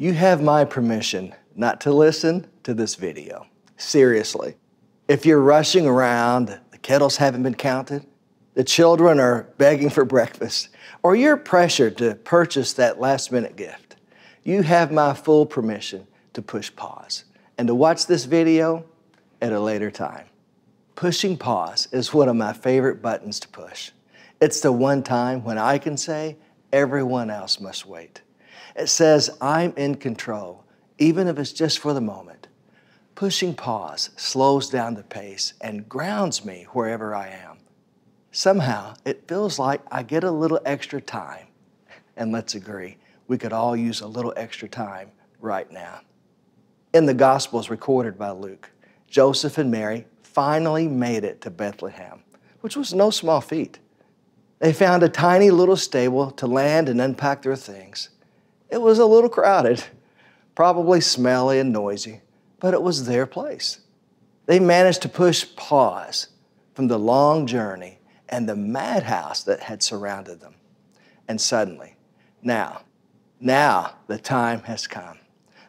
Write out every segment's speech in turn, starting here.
you have my permission not to listen to this video. Seriously. If you're rushing around, the kettles haven't been counted, the children are begging for breakfast, or you're pressured to purchase that last minute gift, you have my full permission to push pause and to watch this video at a later time. Pushing pause is one of my favorite buttons to push. It's the one time when I can say, everyone else must wait. It says, I'm in control, even if it's just for the moment. Pushing pause slows down the pace and grounds me wherever I am. Somehow, it feels like I get a little extra time. And let's agree, we could all use a little extra time right now. In the Gospels recorded by Luke, Joseph and Mary finally made it to Bethlehem, which was no small feat. They found a tiny little stable to land and unpack their things. It was a little crowded, probably smelly and noisy, but it was their place. They managed to push pause from the long journey and the madhouse that had surrounded them. And suddenly, now, now the time has come.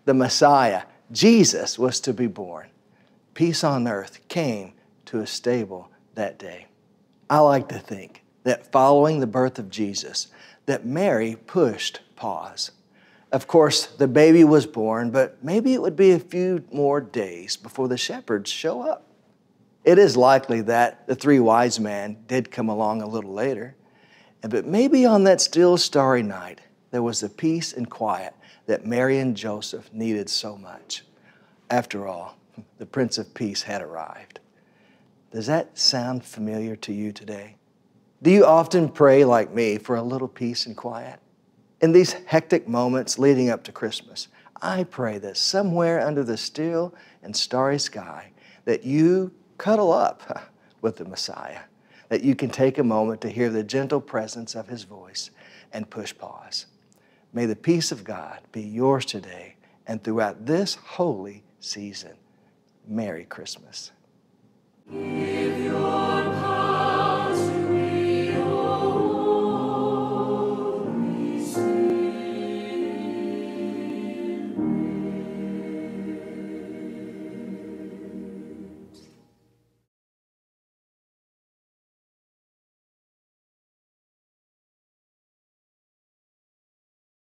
The Messiah, Jesus, was to be born. Peace on earth came to a stable that day. I like to think that following the birth of Jesus, that Mary pushed pause. Of course, the baby was born, but maybe it would be a few more days before the shepherds show up. It is likely that the three wise men did come along a little later, but maybe on that still starry night, there was the peace and quiet that Mary and Joseph needed so much. After all, the Prince of Peace had arrived. Does that sound familiar to you today? Do you often pray like me for a little peace and quiet? in these hectic moments leading up to Christmas, I pray that somewhere under the still and starry sky, that you cuddle up with the Messiah, that you can take a moment to hear the gentle presence of his voice and push pause. May the peace of God be yours today and throughout this holy season. Merry Christmas.